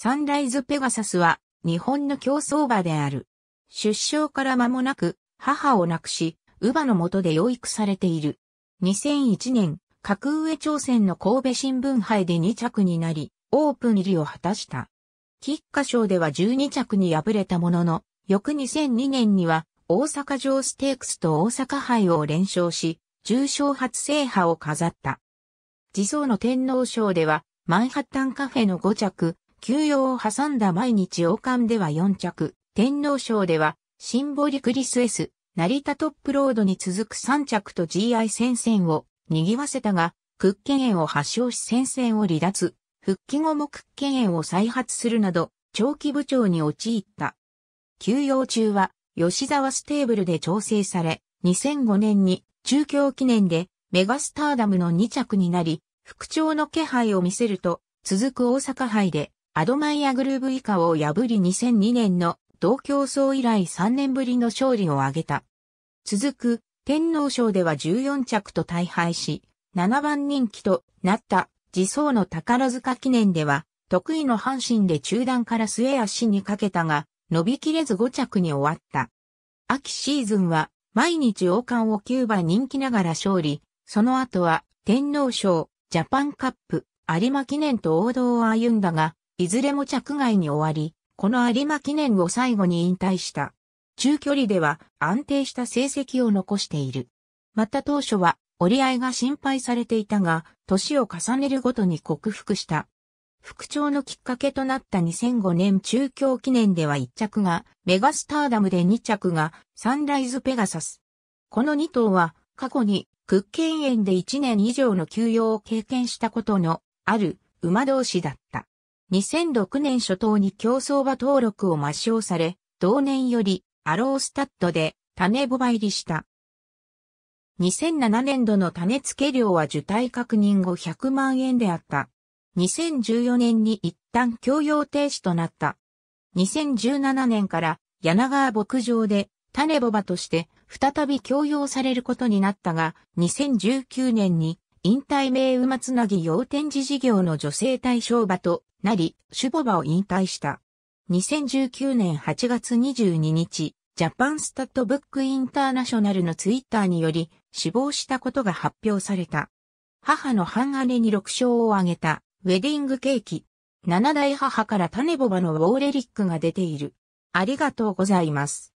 サンライズペガサスは日本の競争馬である。出生から間もなく母を亡くし、乳母の下で養育されている。2001年、格上挑戦の神戸新聞杯で2着になり、オープン入りを果たした。菊花賞では12着に敗れたものの、翌2002年には大阪城ステークスと大阪杯を連勝し、重賞初制覇を飾った。自走の天皇賞では、マンハッタンカフェの5着、休養を挟んだ毎日王冠では4着、天皇賞では、シンボリクリス S、成田トップロードに続く3着と GI 戦線を賑わせたが、屈腱炎を発症し戦線を離脱、復帰後も屈腱炎を再発するなど、長期部長に陥った。休養中は、吉沢ステーブルで調整され、2005年に中京記念でメガスターダムの2着になり、復調の気配を見せると、続く大阪杯でアドマイアグルーブ以下を破り2002年の同競争以来3年ぶりの勝利を挙げた。続く天皇賞では14着と大敗し、7番人気となった自走の宝塚記念では、得意の阪神で中段から末足にかけたが、伸びきれず5着に終わった。秋シーズンは、毎日王冠を9番人気ながら勝利、その後は、天皇賞、ジャパンカップ、有馬記念と王道を歩んだが、いずれも着外に終わり、この有馬記念を最後に引退した。中距離では安定した成績を残している。また当初は折り合いが心配されていたが、年を重ねるごとに克服した。復調のきっかけとなった2005年中京記念では1着が、メガスターダムで2着が、サンライズペガサス。この2頭は、過去に、クッケ園で1年以上の休養を経験したことの、ある、馬同士だった。2006年初頭に競争馬登録を抹消され、同年よりアロースタッドで種ボバ入りした。2007年度の種付け量は受胎確認後100万円であった。2014年に一旦供用停止となった。2017年から柳川牧場で種ボバとして再び供用されることになったが、2019年に引退名馬つなぎ要展示事業の女性対象馬となり、シュボバを引退した。2019年8月22日、ジャパンスタッドブックインターナショナルのツイッターにより死亡したことが発表された。母の半姉に6勝を挙げたウェディングケーキ。7代母から種ボバのウォーレリックが出ている。ありがとうございます。